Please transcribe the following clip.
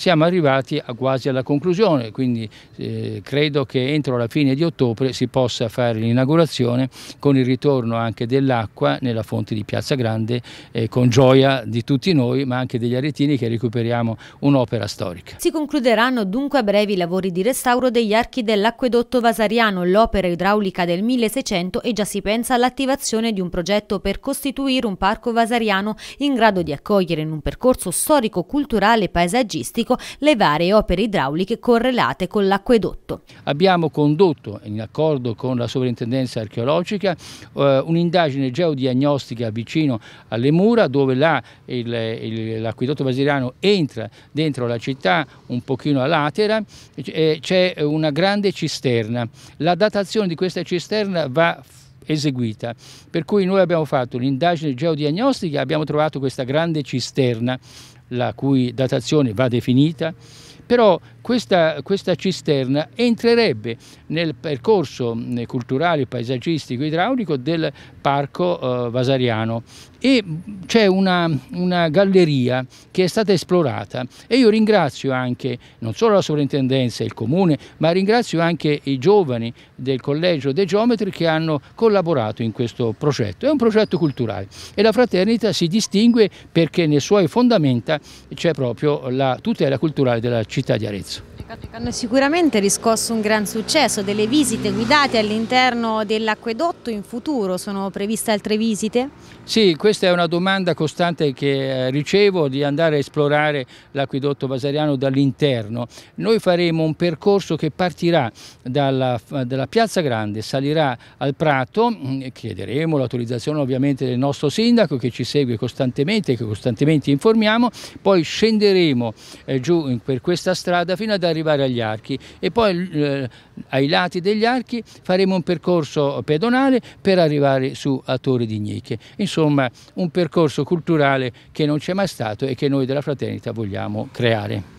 siamo arrivati quasi alla conclusione, quindi eh, credo che entro la fine di ottobre si possa fare l'inaugurazione con il ritorno anche dell'acqua nella fonte di Piazza Grande eh, con gioia di tutti noi ma anche degli aretini che recuperiamo un'opera storica. Si concluderanno dunque a breve i lavori di restauro degli archi dell'acquedotto vasariano, l'opera idraulica del 1600 e già si pensa all'attivazione di un progetto per costituire un parco vasariano in grado di accogliere in un percorso storico, culturale e paesaggistico idroelettrico le varie opere idrauliche correlate con l'acquedotto. Abbiamo condotto, in accordo con la sovrintendenza archeologica, eh, un'indagine geodiagnostica vicino alle mura dove l'acquedotto basiliano entra dentro la città un pochino a latera, c'è una grande cisterna. La datazione di questa cisterna va eseguita. Per cui noi abbiamo fatto un'indagine geodiagnostica, abbiamo trovato questa grande cisterna la cui datazione va definita però questa, questa cisterna entrerebbe nel percorso eh, culturale, paesaggistico, idraulico del parco eh, vasariano e c'è una, una, galleria che è stata esplorata e io ringrazio anche non solo la sovrintendenza e il comune ma ringrazio anche i giovani del collegio dei geometri che hanno collaborato in questo progetto è un progetto culturale e la fraternita si distingue perché nei suoi fondamenta c'è proprio la tutela culturale della città città di Arezzo hanno sicuramente riscosso un gran successo, delle visite guidate all'interno dell'acquedotto in futuro, sono previste altre visite? Sì, questa è una domanda costante che eh, ricevo di andare a esplorare l'acquedotto basariano dall'interno. Noi faremo un percorso che partirà dalla, eh, dalla Piazza Grande, salirà al Prato, mm, chiederemo l'autorizzazione ovviamente del nostro sindaco che ci segue costantemente, che costantemente informiamo, poi scenderemo eh, giù per questa strada fino ad arrivare arrivare agli archi e poi eh, ai lati degli archi faremo un percorso pedonale per arrivare su a Torre di Gniche. Insomma un percorso culturale che non c'è mai stato e che noi della Fraternita vogliamo creare.